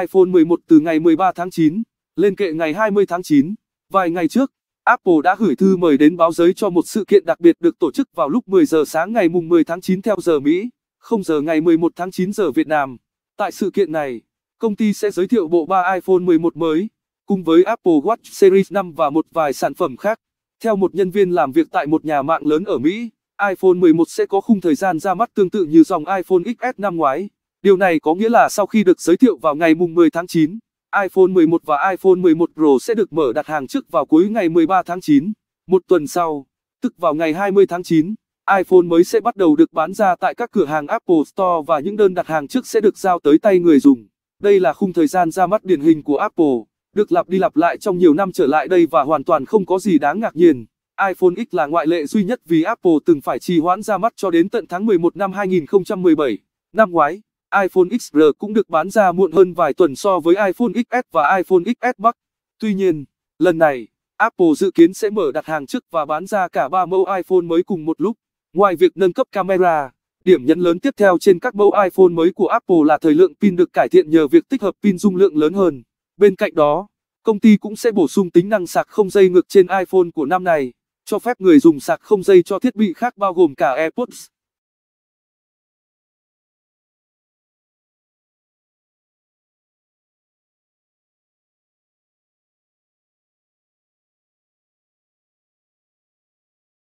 iPhone 11 từ ngày 13 tháng 9 lên kệ ngày 20 tháng 9. Vài ngày trước, Apple đã gửi thư mời đến báo giới cho một sự kiện đặc biệt được tổ chức vào lúc 10 giờ sáng ngày mùng 10 tháng 9 theo giờ Mỹ, 0 giờ ngày 11 tháng 9 giờ Việt Nam. Tại sự kiện này, công ty sẽ giới thiệu bộ ba iPhone 11 mới, cùng với Apple Watch Series 5 và một vài sản phẩm khác. Theo một nhân viên làm việc tại một nhà mạng lớn ở Mỹ, iPhone 11 sẽ có khung thời gian ra mắt tương tự như dòng iPhone XS năm ngoái. Điều này có nghĩa là sau khi được giới thiệu vào ngày mùng 10 tháng 9, iPhone 11 và iPhone 11 Pro sẽ được mở đặt hàng trước vào cuối ngày 13 tháng 9. Một tuần sau, tức vào ngày 20 tháng 9, iPhone mới sẽ bắt đầu được bán ra tại các cửa hàng Apple Store và những đơn đặt hàng trước sẽ được giao tới tay người dùng. Đây là khung thời gian ra mắt điển hình của Apple, được lặp đi lặp lại trong nhiều năm trở lại đây và hoàn toàn không có gì đáng ngạc nhiên. iPhone X là ngoại lệ duy nhất vì Apple từng phải trì hoãn ra mắt cho đến tận tháng 11 năm 2017. Năm ngoái, iPhone XR cũng được bán ra muộn hơn vài tuần so với iPhone XS và iPhone XS Max. Tuy nhiên, lần này, Apple dự kiến sẽ mở đặt hàng trước và bán ra cả 3 mẫu iPhone mới cùng một lúc. Ngoài việc nâng cấp camera, điểm nhấn lớn tiếp theo trên các mẫu iPhone mới của Apple là thời lượng pin được cải thiện nhờ việc tích hợp pin dung lượng lớn hơn. Bên cạnh đó, công ty cũng sẽ bổ sung tính năng sạc không dây ngược trên iPhone của năm này, cho phép người dùng sạc không dây cho thiết bị khác bao gồm cả AirPods.